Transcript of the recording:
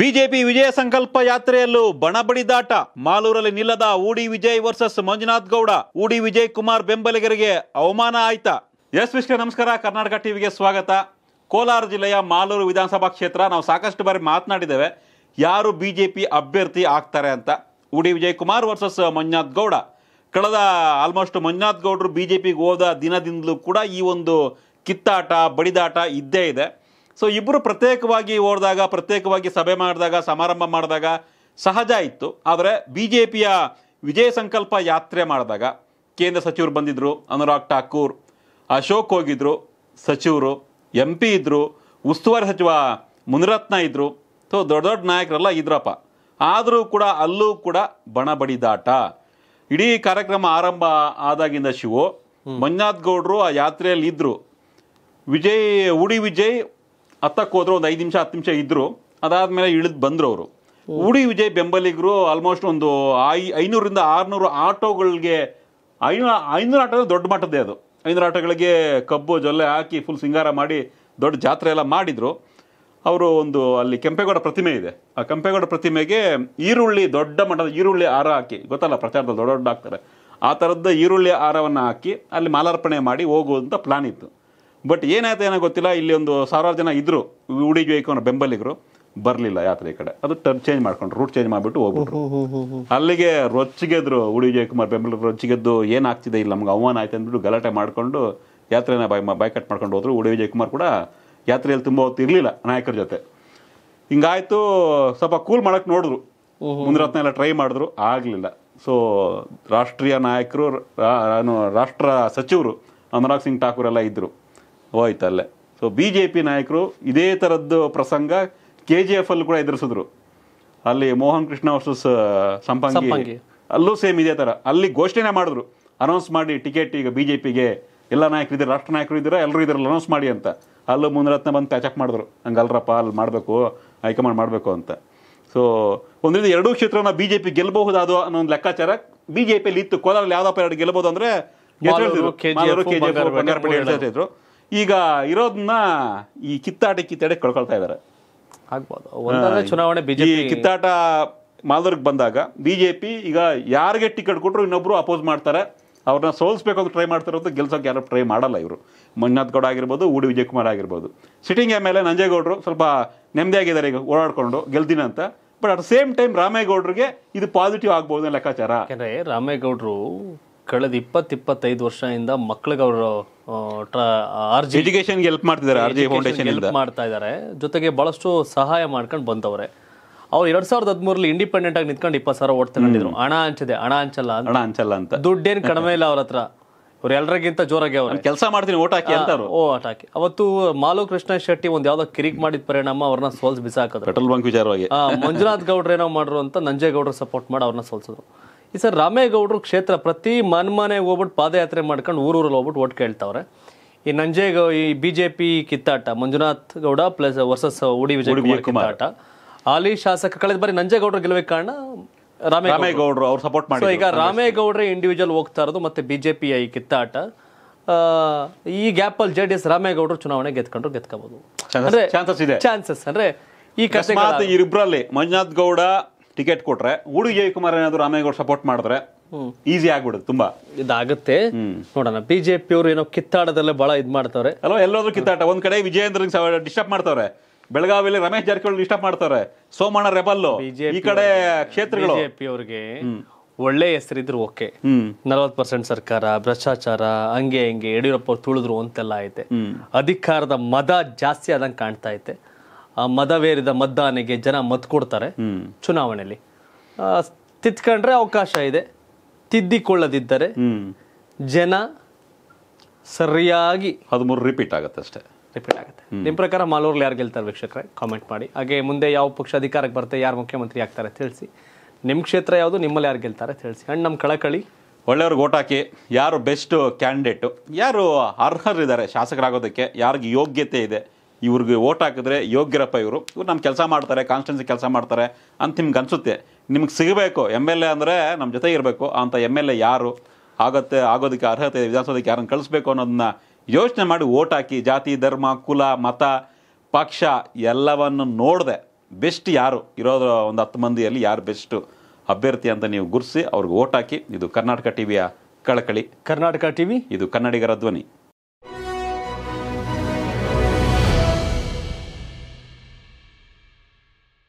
BJP ವಿಜಯ ಸಂಕಲ್ಪ ಯಾತ್ರೆಯಲ್ಲೂ ಬಣಬಡಿದಾಟ ಮಾಲೂರಲ್ಲಿ ನಿಲ್ಲದ ಉಡಿ Vijay versus Manjunath Gowda ಉಡಿ ವಿಜಯ್ ಕುಮಾರ್ ಬೆಂಬಲಿಗರಿಗೆ ಅವಮಾನ ಆಯ್ತಾ ಎಸ್ ವಿಶ್ವ ನಮಸ್ಕಾರ ಕರ್ನಾಟಕ ಟಿವಿಗೆ ಸ್ವಾಗತ ಕೋಲಾರ ಜಿಲ್ಲೆಯ ಮಾಲೂರು ವಿಧಾನಸಭಾ ಕ್ಷೇತ್ರ ನಾವು ಸಾಕಷ್ಟು ಬಾರಿ ಮಾತನಾಡಿದ್ದೇವೆ ಯಾರು ಬಿಜೆಪಿ ಅಭ್ಯರ್ಥಿ ಆಗ್ತಾರೆ ಅಂತ ಉಡಿ ವಿಜಯ್ ಕುಮಾರ್ ವರ್ಸಸ್ ಮಂಜುನಾಥ್ ಗೌಡ ಕಳೆದ ಆಲ್ಮೋಸ್ಟ್ ಮಂಜುನಾಥ್ ಗೌಡರು ಬಿಜೆಪಿಗೆ ಹೋದ ದಿನದಿಂದಲೂ ಕೂಡ ಈ ಒಂದು ಕಿತ್ತಾಟ ಬಡಿದಾಟ ಇದ್ದೇ ಇದೆ ಸೊ ಇಬ್ಬರು ಪ್ರತ್ಯೇಕವಾಗಿ ಓಡಿದಾಗ ಪ್ರತ್ಯೇಕವಾಗಿ ಸಭೆ ಮಾಡಿದಾಗ ಸಮಾರಂಭ ಮಾಡಿದಾಗ ಸಹಜ ಇತ್ತು ಆದರೆ ಬಿ ಜೆ ಪಿಯ ವಿಜಯ ಸಂಕಲ್ಪ ಯಾತ್ರೆ ಮಾಡಿದಾಗ ಕೇಂದ್ರ ಸಚಿವರು ಬಂದಿದ್ದರು ಅನುರಾಗ್ ಠಾಕೂರ್ ಅಶೋಕ್ ಹೋಗಿದ್ದರು ಸಚಿವರು ಎಂ ಪಿ ಇದ್ದರು ಉಸ್ತುವಾರಿ ಸಚಿವ ಮುನಿರತ್ನ ಇದ್ದರು ಸೊ ದೊಡ್ಡ ದೊಡ್ಡ ನಾಯಕರೆಲ್ಲ ಇದ್ರಪ್ಪ ಆದರೂ ಕೂಡ ಅಲ್ಲೂ ಕೂಡ ಬಣ ಬಡಿದಾಟ ಇಡೀ ಕಾರ್ಯಕ್ರಮ ಆರಂಭ ಆದಾಗಿಂದ ಶಿವು ಮಂಜುನಾಥ್ ಗೌಡರು ಆ ಯಾತ್ರೆಯಲ್ಲಿ ಇದ್ದರು ವಿಜಯ್ ಉಡಿ ವಿಜಯ್ ಹತ್ತಕ್ಕೆ ಹೋದ್ರು ಒಂದು ಐದು ನಿಮಿಷ ಹತ್ತು ನಿಮಿಷ ಇದ್ದರು ಅದಾದಮೇಲೆ ಇಳಿದು ಬಂದರು ಅವರು ಉಡಿ ವಿಜಯ್ ಬೆಂಬಲಿಗರು ಆಲ್ಮೋಸ್ಟ್ ಒಂದು ಐ ಐನೂರಿಂದ ಆರುನೂರು ಆಟೋಗಳಿಗೆ ಐನೂರು ಐನೂರು ಆಟೋಗಳು ದೊಡ್ಡ ಮಟ್ಟದ್ದೆ ಅದು ಐನೂರು ಆಟೋಗಳಿಗೆ ಕಬ್ಬು ಜೊಲ್ಲೆ ಹಾಕಿ ಫುಲ್ ಸಿಂಗಾರ ಮಾಡಿ ದೊಡ್ಡ ಜಾತ್ರೆ ಎಲ್ಲ ಮಾಡಿದರು ಅವರು ಒಂದು ಅಲ್ಲಿ ಕೆಂಪೇಗೌಡ ಪ್ರತಿಮೆ ಇದೆ ಆ ಕೆಂಪೇಗೌಡ ಪ್ರತಿಮೆಗೆ ಈರುಳ್ಳಿ ದೊಡ್ಡ ಮಟ್ಟದ ಈರುಳ್ಳಿ ಹಾರ ಹಾಕಿ ಗೊತ್ತಲ್ಲ ಪ್ರಚಾರದಲ್ಲಿ ದೊಡ್ಡ ದೊಡ್ಡ ಹಾಕ್ತಾರೆ ಆ ಥರದ್ದು ಈರುಳ್ಳಿ ಹಾರವನ್ನು ಹಾಕಿ ಅಲ್ಲಿ ಮಾಲಾರ್ಪಣೆ ಮಾಡಿ ಹೋಗುವಂಥ ಪ್ಲ್ಯಾನ್ ಇತ್ತು ಬಟ್ ಏನಾಯ್ತು ಏನೋ ಗೊತ್ತಿಲ್ಲ ಇಲ್ಲಿ ಒಂದು ಸಾವಿರಾರು ಜನ ಇದ್ದರು ಉಡಿ ಅನ್ನೋ ಬೆಂಬಲಿಗರು ಬರಲಿಲ್ಲ ಯಾತ್ರೆ ಈ ಕಡೆ ಅದು ಟರ್ನ್ ಚೇಂಜ್ ಮಾಡ್ಕೊಂಡು ರೂಟ್ ಚೇಂಜ್ ಮಾಡಿಬಿಟ್ಟು ಹೋಗ್ಬಿಟ್ರು ಅಲ್ಲಿಗೆ ರೊಚ್ಚಿಗೆದ್ರು ಉಡಿ ಜಯಕುಮಾರ್ ಬೆಂಬಲಿಗರು ರೊಚ್ಚಿಗೆದ್ದು ಏನಾಗ್ತಿದೆ ಇಲ್ಲಿ ನಮ್ಗೆ ಅವಮಾನ ಆಯ್ತು ಅಂದ್ಬಿಟ್ಟು ಗಲಾಟೆ ಮಾಡಿಕೊಂಡು ಯಾತ್ರೆನ ಬಾಯ್ ಬೈಕಟ್ ಮಾಡ್ಕೊಂಡು ಹೋದ್ರು ಉಡಿ ವಿಜಯಕುಮಾರ್ ಕೂಡ ಯಾತ್ರೆಯಲ್ಲಿ ತುಂಬ ಹೊತ್ತು ಇರಲಿಲ್ಲ ನಾಯಕರ ಜೊತೆ ಹಿಂಗಾಯ್ತು ಸ್ವಲ್ಪ ಕೂಲ್ ಮಾಡೋಕ್ಕೆ ನೋಡಿದ್ರು ಮುಂದ್ರತ್ನ ಎಲ್ಲ ಟ್ರೈ ಮಾಡಿದ್ರು ಆಗಲಿಲ್ಲ ಸೊ ರಾಷ್ಟ್ರೀಯ ನಾಯಕರು ರಾಷ್ಟ್ರ ಸಚಿವರು ಅನುರಾಗ್ ಸಿಂಗ್ ಠಾಕೂರ್ ಎಲ್ಲ ಇದ್ದರು ಹೋಯ್ತು ಅಲ್ಲೇ ಸೊ ಬಿ ಜೆ ಪಿ ನಾಯಕರು ಇದೇ ಥರದ್ದು ಪ್ರಸಂಗ ಕೆ ಜಿ ಎಫ್ ಅಲ್ಲೂ ಕೂಡ ಎದುರಿಸಿದ್ರು ಅಲ್ಲಿ ಮೋಹನ್ ಕೃಷ್ಣ ವರ್ಸಸ್ ಸಂಪಂಗಿ ಅಲ್ಲೂ ಸೇಮ್ ಇದೇ ಥರ ಅಲ್ಲಿ ಘೋಷಣೆ ಮಾಡಿದ್ರು ಅನೌನ್ಸ್ ಮಾಡಿ ಟಿಕೆಟ್ ಈಗ ಬಿ ಜೆ ಪಿಗೆ ಎಲ್ಲ ನಾಯಕರು ಇದ್ದಾರೆ ರಾಷ್ಟ್ರ ನಾಯಕರು ಇದ್ದಾರೆ ಎಲ್ಲರೂ ಇದ್ರಲ್ಲಿ ಅನೌನ್ಸ್ ಮಾಡಿ ಅಂತ ಅಲ್ಲೂ ಮುನರತ್ನ ಬಂದು ಪ್ಯಾಚಪ್ ಮಾಡಿದ್ರು ಹಂಗೆ ಅಲ್ರಪ್ಪ ಅಲ್ಲಿ ಮಾಡಬೇಕು ಹೈಕಮಾಂಡ್ ಮಾಡಬೇಕು ಅಂತ ಸೊ ಒಂದರಿಂದ ಎರಡೂ ಬಿಜೆಪಿ ಬಿ ಜೆ ಪಿ ಗೆಲ್ಲಬಹುದಾದ ಅನ್ನೋ ಒಂದು ಲೆಕ್ಕಾಚಾರ ಬಿ ಜೆ ಪಿಯಲ್ಲಿ ಇತ್ತು ಕೋಲಾರಲ್ಲಿ ಯಾವ್ದಪ್ಪ ಎರಡು ಗೆಲ್ಲಬಹುದು ಅಂದ್ರೆ ಈಗ ಇರೋದನ್ನ ಈ ಕಿತ್ತಾಟ ಕಿತ್ತಾಟ ಕಳ್ಕೊಳ್ತಾ ಇದ್ದಾರೆ ಚುನಾವಣೆ ಬಿಜೆಪಿ ಕಿತ್ತಾಟ ಮಾಲ್ದವ್ರಿಗೆ ಬಂದಾಗ ಬಿಜೆಪಿ ಈಗ ಯಾರಿಗೆ ಟಿಕೆಟ್ ಕೊಟ್ಟರು ಇನ್ನೊಬ್ರು ಅಪೋಸ್ ಮಾಡ್ತಾರೆ ಅವ್ರನ್ನ ಸೋಲಿಸ್ಬೇಕು ಅಂತ ಟ್ರೈ ಮಾಡ್ತಾರಂತ ಗೆಲ್ಸೋಕೆ ಯಾರು ಟ್ರೈ ಮಾಡಲ್ಲ ಇವರು ಮಂಜುನಾಥ್ ಗೌಡ ಆಗಿರ್ಬೋದು ಉಡಿ ವಿಜಯಕುಮಾರ್ ಆಗಿರ್ಬೋದು ಸಿಟ್ಟಿಂಗ್ ಎಮ್ ಎಲ್ ಎ ನಂಜೇಗೌಡರು ಸ್ವಲ್ಪ ಆಗಿದ್ದಾರೆ ಈಗ ಓಡಾಡ್ಕೊಂಡು ಗೆಲ್ದಿನ ಅಂತ ಬಟ್ ಅಟ್ ಸೇಮ್ ಟೈಮ್ ರಾಮೇಗೌಡರಿಗೆ ಇದು ಪಾಸಿಟಿವ್ ಆಗ್ಬೋದು ಲೆಕ್ಕಾಚಾರ ಯಾಕಂದರೆ ರಾಮೇಗೌಡರು ಕಳೆದ ಇಪ್ಪತ್ತು ಇಪ್ಪತ್ತೈದು ವರ್ಷದಿಂದ ಮಕ್ಕಳಿಗೆ ಅವರು ಅರ್ಜಿ ಜಿ ಮಾಡ್ತಿದ್ದಾರೆ ಅರ್ಜಿ ಫೌಂಡೇಶನ್ ಹೆಲ್ಪ್ ಮಾಡ್ತಾ ಇದ್ದಾರೆ ಜೊತೆಗೆ ಬಹಳಷ್ಟು ಸಹಾಯ ಮಾಡ್ಕೊಂಡು ಬಂದವ್ರೆ ಅವ್ರು ಎರಡ್ ಸಾವಿರದ ಹದಿಮೂರಲ್ಲಿ ಇಂಡಿಪೆಂಡೆಂಟ್ ಆಗಿ ನಿಂತ್ಕೊಂಡು ಇಪ್ಪತ್ತು ಸಾವಿರ ಓಟ್ ತಗೊಂಡಿದ್ರು ಹಣ ಹಂಚದೆ ಹಣ ಹಂಚಲ್ಲ ಹಣ ಹಂಚಲ್ಲ ಅಂತ ದುಡ್ಡೇನು ಕಡಿಮೆ ಇಲ್ಲ ಅವ್ರ ಹತ್ರ ಅವ್ರು ಎಲ್ಲರಿಗಿಂತ ಜೋರಾಗಿ ಅವ್ರು ಕೆಲಸ ಮಾಡ್ತೀನಿ ಓಟ್ ಹಾಕಿ ಅಂತ ಓ ಓಟ್ ಹಾಕಿ ಅವತ್ತು ಮಾಲು ಕೃಷ್ಣ ಶೆಟ್ಟಿ ಒಂದು ಯಾವ್ದೋ ಕಿರಿಕ್ ಮಾಡಿದ ಪರಿಣಾಮ ಅವ್ರನ್ನ ಸೋಲ್ಸ್ ಬಿಸಾಕಿದ್ರು ಪೆಟ್ರೋಲ್ ಬಂಕ್ ವಿಚಾರವಾಗಿ ಮಂಜುನಾಥ್ ಗೌಡ್ರ ಏನೋ ಮಾಡ್ರು ಅಂತ ನಂಜೇಗೌಡ್ರ ಸಪೋರ್ಟ್ ಮಾಡಿ ಅವ್ರನ್ನ ಸೋಲ್ಸಿದ್ರು ಈ ಸರ್ ರಾಮೇಗೌಡರು ಕ್ಷೇತ್ರ ಪ್ರತಿ ಮನೆಗೆ ಹೋಗ್ಬಿಟ್ಟು ಪಾದಯಾತ್ರೆ ಮಾಡ್ಕೊಂಡು ಊರೂರಲ್ಲಿ ಹೋಗ್ಬಿಟ್ಟು ಓಟ್ ಕೇಳ್ತಾವ್ರೆ ಈ ನಂಜೇಗೌ ಈ ಬಿ ಜೆ ಪಿ ಕಿತ್ತಾಟ ಮಂಜುನಾಥ್ ಗೌಡ ಪ್ಲಸ್ ವರ್ಸಸ್ ಉಡಿ ವಿಜಯ ಕಿತ್ತಾಟ ಹಾಲಿ ಶಾಸಕ ಕಳೆದ ಬಾರಿ ನಂಜೇಗೌಡರು ಗೆಲುವೆ ಕಾರಣ ರಾಮೇಗೌಡರು ಅವ್ರು ಸಪೋರ್ಟ್ ಮಾಡಿ ಈಗ ರಾಮೇಗೌಡ್ರೆ ಇಂಡಿವಿಜುವಲ್ ಹೋಗ್ತಾ ಇರೋದು ಮತ್ತೆ ಬಿಜೆಪಿ ಐ ಕಿತ್ತಾಟ ಈ ಗ್ಯಾಪ್ ಅಲ್ಲಿ ಜೆ ಡಿ ಎಸ್ ರಾಮೇಗೌಡರು ಚುನಾವಣೆ ಗೆದ್ಕೊಂಡ್ರು ಗೆದ್ಕೋಬಹುದು ಚಾನ್ಸಸ್ ಇದೆ ಚಾನ್ಸಸ್ ಅಂದ್ರೆ ಈ ಕಷ್ಟ ಇಬ್ಬರಲ್ಲಿ ಮಂಜುನಾಥ್ ಗೌಡ ಟಿಕೆಟ್ ಕೊಟ್ರೆ ಉಡುಗೆ ಜಯಕುಮಾರ್ ಏನಾದ್ರು ರಾಮೇಗೌಡ ಸಪೋರ್ಟ್ ಮಾಡಿದ್ರೆ ಈಸಿ ಆಗ್ಬಿಡುತ್ತೆ ತುಂಬಾ ಇದಾಗುತ್ತೆ ನೋಡೋಣ ಬಿಜೆಪಿ ಅವರು ಏನೋ ಕಿತ್ತಾಡದಲ್ಲೇ ಬಹಳ ಇದ್ ಮಾಡ್ತಾರೆ ಅಲ್ವಾ ಎಲ್ಲಾದ್ರೂ ಕಿತ್ತಾಟ ಒಂದ್ ಕಡೆ ವಿಜಯೇಂದ್ರ ಡಿಸ್ಟರ್ಬ್ ಮಾಡ್ತಾರೆ ಬೆಳಗಾವಿಯಲ್ಲಿ ರಮೇಶ್ ಜಾರಕಿಹೊಳಿ ಡಿಸ್ಟರ್ಬ್ ಮಾಡ್ತಾರೆ ಸೋಮಣ್ಣ ರೆಬಲ್ ಈ ಕಡೆ ಕ್ಷೇತ್ರಗಳು ಅವರಿಗೆ ಒಳ್ಳೆ ಹೆಸರಿದ್ರು ಓಕೆ ನಲವತ್ ಪರ್ಸೆಂಟ್ ಸರ್ಕಾರ ಭ್ರಷ್ಟಾಚಾರ ಹಂಗೆ ಹಿಂಗೆ ಯಡಿಯೂರಪ್ಪ ತುಳಿದ್ರು ಅಂತೆಲ್ಲ ಐತೆ ಅಧಿಕಾರದ ಮದ ಜಾಸ್ತಿ ಆದಂಗೆ ಕಾಣ್ತಾ ಐತೆ ಮದವೇರಿದ ಮದ್ದಾನೆಗೆ ಜನ ಮತ್ ಕೊಡ್ತಾರೆ ಚುನಾವಣೆಯಲ್ಲಿ ತಿತ್ಕೊಂಡ್ರೆ ಅವಕಾಶ ಇದೆ ತಿದ್ದಿಕೊಳ್ಳದಿದ್ದರೆ ಜನ ಸರಿಯಾಗಿ ಹದಿಮೂರು ರಿಪೀಟ್ ಆಗುತ್ತೆ ಅಷ್ಟೇ ರಿಪೀಟ್ ಆಗುತ್ತೆ ನಿಮ್ಮ ಪ್ರಕಾರ ಮಾಲೂರಲ್ಲಿ ಯಾರು ಗೆಲ್ತಾರೆ ವೀಕ್ಷಕರೇ ಕಾಮೆಂಟ್ ಮಾಡಿ ಹಾಗೆ ಮುಂದೆ ಯಾವ ಪಕ್ಷ ಅಧಿಕಾರಕ್ಕೆ ಬರುತ್ತೆ ಯಾರು ಮುಖ್ಯಮಂತ್ರಿ ಆಗ್ತಾರೆ ತಿಳಿಸಿ ನಿಮ್ಮ ಕ್ಷೇತ್ರ ಯಾವುದು ನಿಮ್ಮಲ್ಲಿ ಯಾರು ಗೆಲ್ತಾರೆ ತಿಳಿಸಿ ಅಂಡ್ ನಮ್ಮ ಕಳಕಳಿ ಒಳ್ಳೆಯವ್ರಿಗೆ ಹಾಕಿ ಯಾರು ಬೆಸ್ಟ್ ಕ್ಯಾಂಡಿಡೇಟು ಯಾರು ಅರ್ಹರಿದ್ದಾರೆ ಶಾಸಕರಾಗೋದಕ್ಕೆ ಯಾರಿಗೆ ಯೋಗ್ಯತೆ ಇದೆ ಇವ್ರಿಗೆ ಓಟ್ ಹಾಕಿದ್ರೆ ಯೋಗ್ಯರಪ್ಪ ಇವರು ಇವ್ರು ನಮ್ಮ ಕೆಲಸ ಮಾಡ್ತಾರೆ ಕಾನ್ಸ್ಟೆನ್ಸಿ ಕೆಲಸ ಮಾಡ್ತಾರೆ ಅಂತ ನಿಮ್ಗೆ ಅನಿಸುತ್ತೆ ನಿಮ್ಗೆ ಸಿಗಬೇಕು ಎಮ್ ಎಲ್ ಎ ಅಂದರೆ ನಮ್ಮ ಜೊತೆ ಇರಬೇಕು ಅಂತ ಎಮ್ ಎಲ್ ಎ ಯಾರು ಆಗುತ್ತೆ ಆಗೋದಕ್ಕೆ ಅರ್ಹತೆ ವಿಧಾನಸೌಧಕ್ಕೆ ಯಾರನ್ನು ಕಳಿಸ್ಬೇಕು ಅನ್ನೋದನ್ನ ಯೋಚನೆ ಮಾಡಿ ಓಟ್ ಹಾಕಿ ಜಾತಿ ಧರ್ಮ ಕುಲ ಮತ ಪಕ್ಷ ಎಲ್ಲವನ್ನು ನೋಡದೆ ಬೆಸ್ಟ್ ಯಾರು ಇರೋದ್ರ ಒಂದು ಹತ್ತು ಮಂದಿಯಲ್ಲಿ ಯಾರು ಬೆಸ್ಟು ಅಭ್ಯರ್ಥಿ ಅಂತ ನೀವು ಗುರುಸಿ ಅವ್ರಿಗೆ ಓಟ್ ಹಾಕಿ ಇದು ಕರ್ನಾಟಕ ಟಿವಿಯ ಕಳಕಳಿ ಕರ್ನಾಟಕ ಟಿವಿ ಇದು ಕನ್ನಡಿಗರ ಧ್ವನಿ